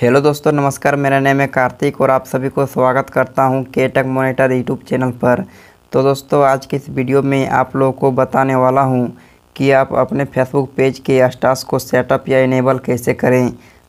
hello दोस्तों नमस्कार मेरा नाम है कार्तिक और आप सभी को स्वागत करता हूं के टेक मोनिटर यूट्यूब चैनल पर तो दोस्तों आज की इस वीडियो में आप लोगों को बताने वाला हूं कि आप अपने फेसबुक पेज के स्टास को सेटअप या इनेबल कैसे करें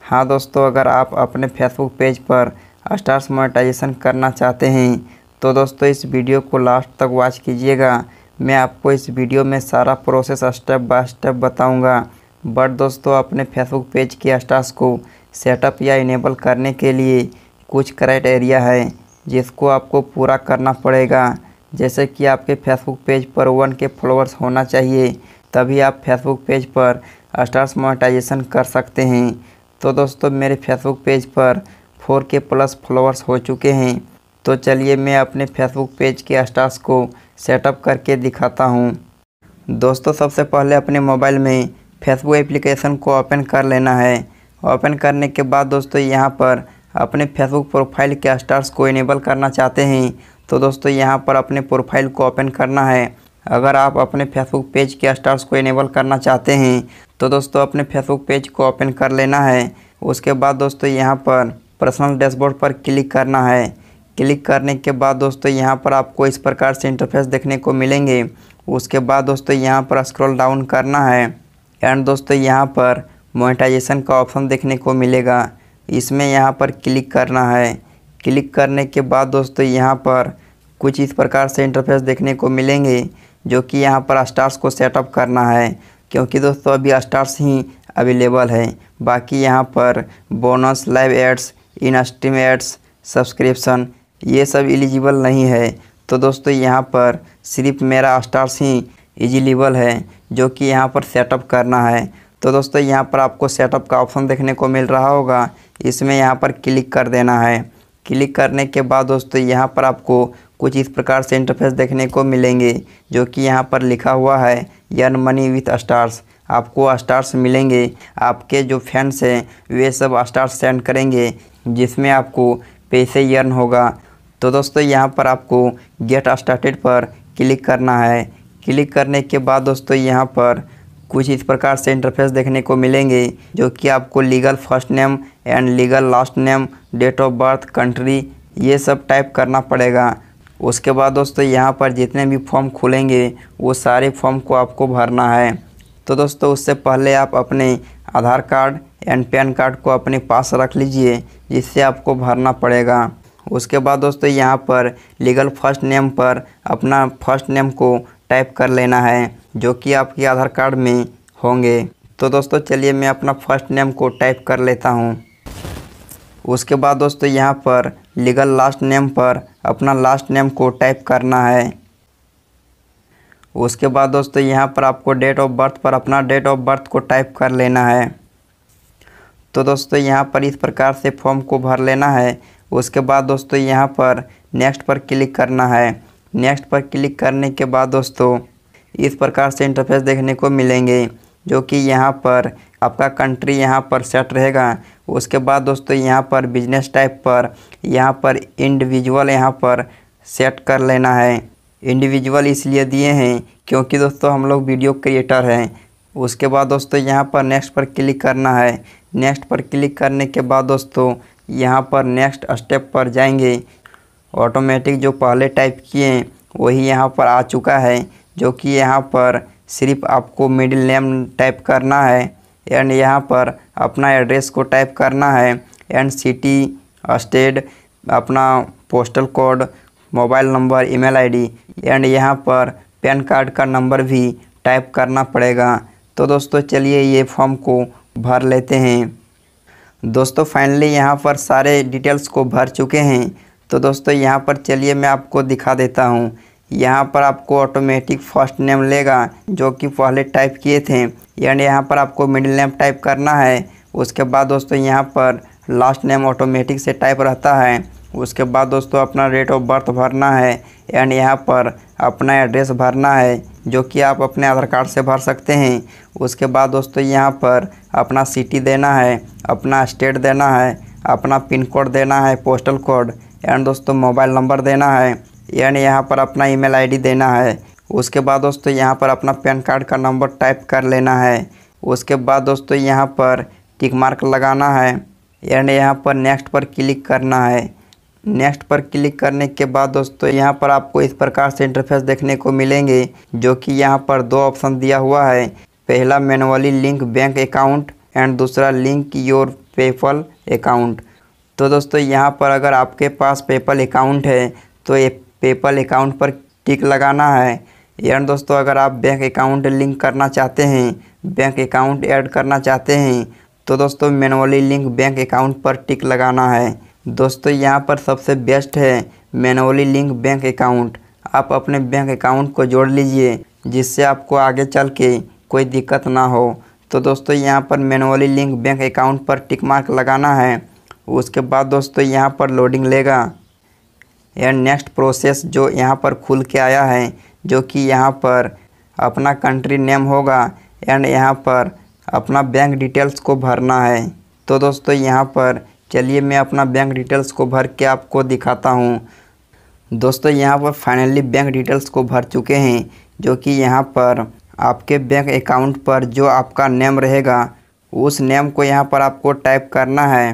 हाँ दोस्तों अगर आप अपने फेसबुक पेज पर स्टार्स मोनेटाइजेशन करना चाहते हैं तो दोस्तों इस वीडियो को लास्ट तक वॉच कीजिएगा मैं आपको इस वीडियो में सारा प्रोसेस स्टेप बाय स्टेप बताऊँगा बट दोस्तों अपने फेसबुक पेज के स्टार्स को सेटअप या इनेबल करने के लिए कुछ क्राइटेरिया है जिसको आपको पूरा करना पड़ेगा जैसे कि आपके फेसबुक पेज पर वन के फॉलोअर्स होना चाहिए तभी आप फेसबुक पेज पर स्टार्स मोनेटाइजेशन कर सकते हैं तो दोस्तों मेरे फेसबुक पेज पर फोर के प्लस फॉलोअर्स हो चुके हैं तो चलिए मैं अपने फेसबुक पेज के स्टार्स को सेटअप करके दिखाता हूँ दोस्तों सबसे पहले अपने मोबाइल में फेसबुक एप्लीकेशन को ओपन कर लेना है ओपन करने के बाद दोस्तों यहाँ पर अपने फेसबुक प्रोफाइल के स्टार्स को इनेबल करना चाहते हैं तो दोस्तों यहाँ पर अपने प्रोफाइल को ओपन करना है अगर आप अपने फेसबुक पेज के स्टार्स को इनेबल करना चाहते हैं तो दोस्तों अपने फेसबुक पेज को ओपन कर लेना है उसके बाद दोस्तों यहाँ पर पर्सनल डैशबोर्ड पर क्लिक करना है क्लिक करने के बाद दोस्तों यहाँ पर आपको इस प्रकार से इंटरफेस देखने को मिलेंगे उसके बाद दोस्तों यहाँ पर स्क्रॉल डाउन करना है एंड दोस्तों यहाँ पर मोनेटाइजेशन का ऑप्शन देखने को मिलेगा इसमें यहाँ पर क्लिक करना है क्लिक करने के बाद दोस्तों यहाँ पर कुछ इस प्रकार से इंटरफेस देखने को मिलेंगे जो कि यहाँ पर स्टार्स को सेटअप करना है क्योंकि दोस्तों अभी स्टार्स ही अवेलेबल है बाकी यहाँ पर bonus live ads in stream ads subscription ये सब एलिजिबल नहीं है तो दोस्तों यहाँ पर सिर्फ मेरा स्टार्स ही एलिजिबल है जो कि यहाँ पर सेटअप करना है तो दोस्तों यहाँ पर आपको सेटअप का ऑप्शन देखने को मिल रहा होगा इसमें यहाँ पर क्लिक कर देना है क्लिक करने के बाद दोस्तों यहाँ पर आपको कुछ इस प्रकार से इंटरफेस देखने को मिलेंगे जो कि यहाँ पर लिखा हुआ है यन मनी विथ स्टार्स आपको स्टार्स मिलेंगे आपके जो फैंस हैं वे सब स्टार्स सेंड करेंगे जिसमें आपको पैसे यर्न होगा तो दोस्तों यहाँ पर आपको गेट स्टार्टेड पर क्लिक करना है क्लिक करने के बाद दोस्तों यहाँ पर कुछ इस प्रकार से इंटरफेस देखने को मिलेंगे जो कि आपको legal first name and legal last name date of birth country ये सब टाइप करना पड़ेगा उसके बाद दोस्तों यहाँ पर जितने भी फॉर्म खुलेंगे वो सारे फॉर्म को आपको भरना है तो दोस्तों उससे पहले आप अपने Aadhaar card and PAN card को अपने पास रख लीजिए जिससे आपको भरना पड़ेगा उसके बाद दोस्तों यहाँ पर लीगल फर्स्ट नेम पर अपना फर्स्ट नेम को टाइप कर लेना है जो कि आपके आधार कार्ड में होंगे तो दोस्तों चलिए मैं अपना फर्स्ट नेम को टाइप कर लेता हूँ उसके बाद दोस्तों यहाँ पर लीगल लास्ट नेम पर अपना लास्ट नेम को टाइप करना है उसके बाद दोस्तों यहाँ पर आपको डेट ऑफ बर्थ पर अपना डेट ऑफ बर्थ को टाइप कर लेना है तो दोस्तों यहाँ पर इस प्रकार से फॉर्म को भर लेना है उसके बाद दोस्तों यहाँ पर नेक्स्ट पर क्लिक करना है नेक्स्ट पर क्लिक करने के बाद दोस्तों इस प्रकार से इंटरफेस देखने को मिलेंगे जो कि यहाँ पर आपका कंट्री यहाँ पर सेट रहेगा उसके बाद दोस्तों यहाँ पर बिजनेस टाइप पर यहाँ पर इंडिविजुअल यहाँ पर सेट कर लेना है इंडिविजुअल इसलिए दिए हैं क्योंकि दोस्तों हम लोग वीडियो क्रिएटर हैं उसके बाद दोस्तों यहाँ पर नेक्स्ट पर क्लिक करना है नेक्स्ट पर क्लिक करने के बाद दोस्तों यहाँ पर नेक्स्ट स्टेप पर जाएंगे ऑटोमेटिक जो पहले टाइप किए वही यहाँ पर आ चुका है जो कि यहाँ पर सिर्फ आपको मिडिल नेम टाइप करना है एंड यहाँ पर अपना एड्रेस को टाइप करना है एंड सिटी स्टेट अपना postal code mobile number email ID and यहाँ पर पैन कार्ड का नंबर भी टाइप करना पड़ेगा तो दोस्तों चलिए ये फॉर्म को भर लेते हैं दोस्तों फाइनली यहाँ पर सारे डिटेल्स को भर चुके हैं तो दोस्तों यहाँ पर चलिए मैं आपको दिखा देता हूँ यहाँ पर आपको ऑटोमेटिक फर्स्ट नेम लेगा जो कि पहले टाइप किए थे एंड यहाँ पर आपको मिडिल नेम टाइप करना है उसके बाद दोस्तों यहाँ पर लास्ट नेम ऑटोमेटिक से टाइप रहता है उसके बाद दोस्तों अपना डेट ऑफ बर्थ भरना है एंड यहाँ पर अपना एड्रेस भरना है जो कि आप अपने आधार कार्ड से भर सकते हैं उसके बाद दोस्तों यहाँ पर अपना सिटी देना है अपना स्टेट देना है अपना पिन कोड देना है पोस्टल कोड एंड दोस्तों मोबाइल नंबर देना है यानी यहाँ पर अपना ईमेल आईडी देना है उसके बाद दोस्तों यहाँ पर अपना पैन कार्ड का नंबर टाइप कर लेना है उसके बाद दोस्तों यहाँ पर टिक मार्क लगाना है एंड यहाँ पर नेक्स्ट पर क्लिक करना है नेक्स्ट पर क्लिक करने के बाद दोस्तों यहाँ पर आपको इस प्रकार से इंटरफेस देखने को मिलेंगे जो कि यहाँ पर दो ऑप्शन दिया हुआ है पहला manually link bank account and दूसरा लिंक योर पेपल अकाउंट तो दोस्तों यहाँ पर अगर आपके पास पेपल अकाउंट है तो पेपल अकाउंट पर टिक लगाना है यार दोस्तों अगर आप बैंक अकाउंट लिंक करना चाहते हैं बैंक अकाउंट ऐड करना चाहते हैं तो दोस्तों मैनुअली लिंक बैंक अकाउंट पर टिक लगाना है दोस्तों यहाँ पर सबसे बेस्ट है मैनुअली लिंक बैंक अकाउंट आप अपने बैंक अकाउंट को जोड़ लीजिए जिससे आपको आगे चल के कोई दिक्कत ना हो तो दोस्तों यहाँ पर मैनुअली लिंक बैंक अकाउंट पर टिक मार्क लगाना है उसके बाद दोस्तों यहाँ पर लोडिंग लेगा एंड नेक्स्ट प्रोसेस जो यहाँ पर खुल के आया है जो कि यहाँ पर अपना कंट्री नेम होगा एंड यहाँ पर अपना बैंक डिटेल्स को भरना है तो दोस्तों यहाँ पर चलिए मैं अपना बैंक डिटेल्स को भर के आपको दिखाता हूँ दोस्तों यहाँ पर फाइनली बैंक डिटेल्स को भर चुके हैं जो कि यहाँ पर आपके बैंक अकाउंट पर जो आपका नेम रहेगा उस नेम को यहाँ पर आपको टाइप करना है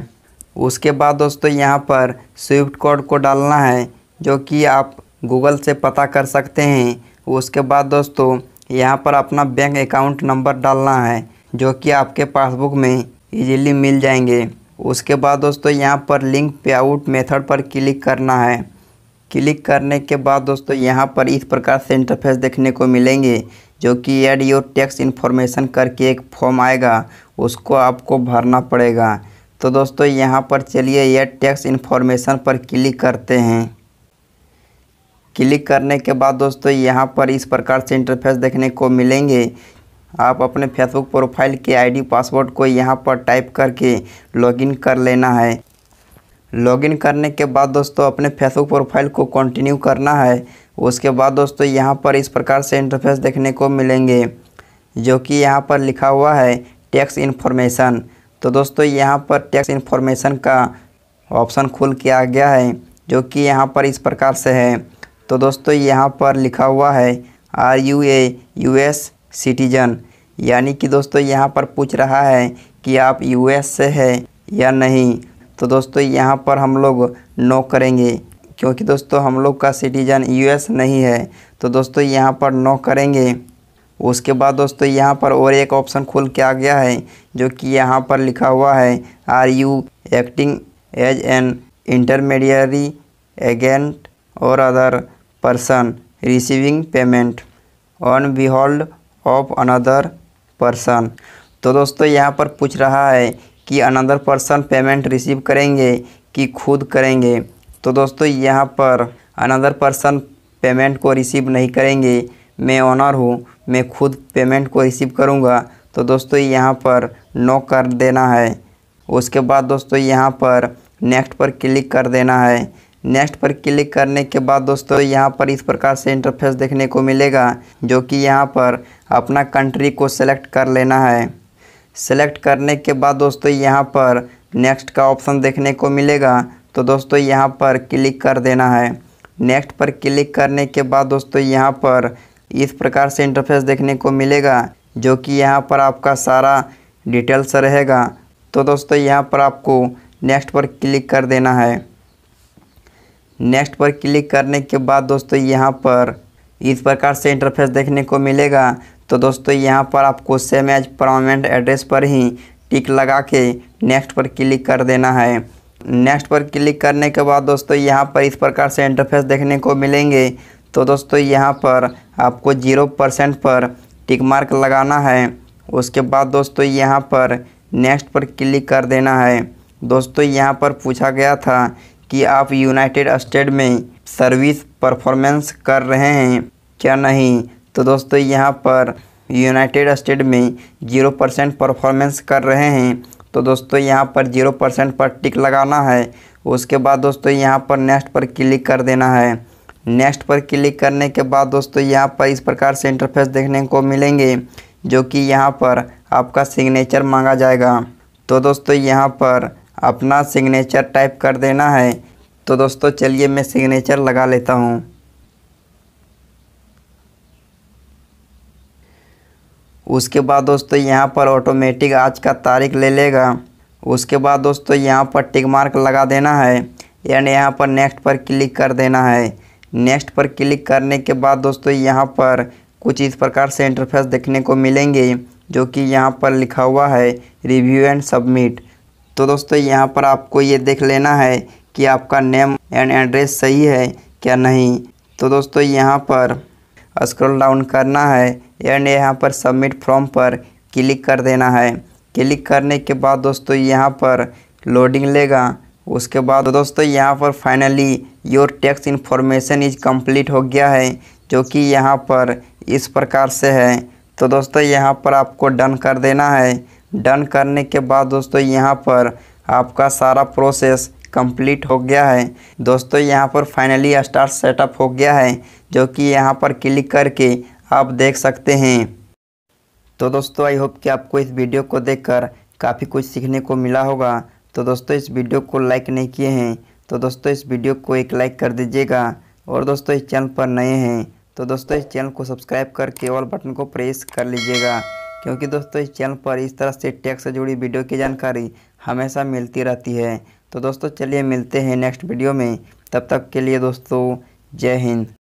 उसके बाद दोस्तों यहाँ पर स्विफ्ट कोड को डालना है जो कि आप गूगल से पता कर सकते हैं उसके बाद दोस्तों यहाँ पर अपना बैंक अकाउंट नंबर डालना है जो कि आपके पासबुक में इजीली मिल जाएंगे उसके बाद दोस्तों यहाँ पर लिंक पे आउट मेथड पर क्लिक करना है क्लिक करने के बाद दोस्तों यहाँ पर इस प्रकार से इंटरफेस देखने को मिलेंगे जो कि एड योर टैक्स इन्फॉर्मेशन करके एक फॉर्म आएगा उसको आपको भरना पड़ेगा तो दोस्तों यहाँ पर चलिए यह टैक्स इन्फॉर्मेशन पर क्लिक करते हैं क्लिक करने के बाद दोस्तों यहाँ पर इस प्रकार से इंटरफेस देखने को मिलेंगे आप अपने फेसबुक प्रोफाइल के आईडी पासवर्ड को यहाँ पर टाइप करके लॉगिन कर लेना है लॉगिन करने के बाद दोस्तों अपने फेसबुक प्रोफाइल को कंटिन्यू करना है उसके बाद दोस्तों यहाँ पर इस प्रकार से इंटरफेस देखने को मिलेंगे जो कि यहाँ पर लिखा हुआ है टैक्स इन्फॉर्मेशन तो दोस्तों यहाँ पर टैक्स इन्फॉर्मेशन का ऑप्शन खुल के आ गया है जो कि यहाँ पर इस प्रकार से है तो दोस्तों यहाँ पर लिखा हुआ है are you a U S citizen यानी कि दोस्तों यहाँ पर पूछ रहा है कि आप यू एस से है या नहीं तो दोस्तों यहाँ पर हम लोग नो करेंगे क्योंकि दोस्तों हम लोग का सिटीजन यू एस नहीं है तो दोस्तों यहाँ पर नो करेंगे उसके बाद दोस्तों यहाँ पर और एक ऑप्शन खुल के आ गया है जो कि यहाँ पर लिखा हुआ है are you acting as an intermediary agent or other person receiving payment on बिहोल्ड ऑफ अनदर पर्सन तो दोस्तों यहाँ पर पूछ रहा है कि अनदर पर्सन पेमेंट रिसीव करेंगे कि खुद करेंगे तो दोस्तों यहाँ पर अनदर पर्सन पेमेंट को रिसीव नहीं करेंगे मैं ऑनर हूँ मैं खुद पेमेंट को रिसीव करूँगा तो दोस्तों यहाँ पर नो कर देना है उसके बाद दोस्तों यहाँ पर नेक्स्ट पर क्लिक कर देना है नेक्स्ट पर क्लिक करने के बाद दोस्तों यहाँ पर इस प्रकार से इंटरफेस देखने को मिलेगा जो कि यहाँ पर अपना कंट्री को सेलेक्ट कर लेना है सेलेक्ट करने के बाद दोस्तों यहाँ पर नेक्स्ट का ऑप्शन देखने को मिलेगा तो दोस्तों यहाँ पर क्लिक कर देना है नेक्स्ट पर क्लिक करने के बाद दोस्तों यहाँ पर इस प्रकार से इंटरफेस देखने को मिलेगा जो कि यहाँ पर आपका सारा डिटेल्स रहेगा तो दोस्तों यहाँ पर आपको नेक्स्ट पर क्लिक कर देना है नेक्स्ट पर क्लिक करने के बाद दोस्तों यहाँ पर इस प्रकार से इंटरफेस देखने को मिलेगा तो दोस्तों यहाँ पर आपको सेम एज परमानेंट एड्रेस पर ही टिक लगा के नेक्स्ट पर क्लिक कर देना है नेक्स्ट पर क्लिक करने के बाद दोस्तों यहाँ पर इस प्रकार से इंटरफेस देखने को मिलेंगे तो दोस्तों यहाँ पर आपको जीरो परसेंट पर टिक मार्क लगाना है उसके बाद दोस्तों यहाँ पर नेक्स्ट पर क्लिक कर देना है दोस्तों यहाँ पर पूछा गया था कि आप यूनाइटेड स्टेट में सर्विस परफॉर्मेंस कर रहे हैं क्या नहीं तो दोस्तों यहाँ पर यूनाइटेड स्टेट में जीरो परसेंट परफॉर्मेंस कर रहे हैं तो दोस्तों यहाँ पर जीरो परसेंट पर टिक लगाना है उसके बाद दोस्तों यहाँ पर नेक्स्ट पर क्लिक कर देना है नेक्स्ट पर क्लिक करने के बाद दोस्तों यहाँ पर इस प्रकार से इंटरफेस देखने को मिलेंगे जो कि यहाँ पर आपका सिग्नेचर मांगा जाएगा तो दोस्तों यहाँ पर अपना सिग्नेचर टाइप कर देना है तो दोस्तों चलिए मैं सिग्नेचर लगा लेता हूँ उसके बाद दोस्तों यहाँ पर ऑटोमेटिक आज का तारीख ले लेगा उसके बाद दोस्तों यहाँ पर टिक मार्क लगा देना है एंड यहाँ पर नेक्स्ट पर क्लिक कर देना है नेक्स्ट पर क्लिक करने के बाद दोस्तों यहाँ पर कुछ इस प्रकार से इंटरफेस देखने को मिलेंगे जो कि यहाँ पर लिखा हुआ है रिव्यू एंड सबमिट तो दोस्तों यहाँ पर आपको ये देख लेना है कि आपका नेम एंड एड्रेस सही है क्या नहीं तो दोस्तों यहाँ पर स्क्रॉल डाउन करना है एंड यहाँ पर सबमिट फॉर्म पर क्लिक कर देना है क्लिक करने के बाद दोस्तों यहाँ पर लोडिंग लेगा उसके बाद दोस्तों यहाँ पर finally your tax information is complete हो गया है जो कि यहाँ पर इस प्रकार से है तो दोस्तों यहाँ पर आपको डन कर देना है डन करने के बाद दोस्तों यहाँ पर आपका सारा प्रोसेस कंप्लीट हो गया है दोस्तों यहाँ पर फाइनली स्टार्ट सेटअप हो गया है जो कि यहाँ पर क्लिक करके आप देख सकते हैं तो दोस्तों आई होप कि आपको इस वीडियो को देखकर काफ़ी कुछ सीखने को मिला होगा तो दोस्तों इस वीडियो को लाइक नहीं किए हैं तो दोस्तों इस वीडियो को एक लाइक कर दीजिएगा और दोस्तों इस चैनल पर नए हैं तो दोस्तों इस चैनल को सब्सक्राइब करके ऑल बटन को प्रेस कर लीजिएगा क्योंकि दोस्तों इस चैनल पर इस तरह से टैक्स से जुड़ी वीडियो की जानकारी हमेशा मिलती रहती है तो दोस्तों चलिए मिलते हैं नेक्स्ट वीडियो में तब तक के लिए दोस्तों जय हिंद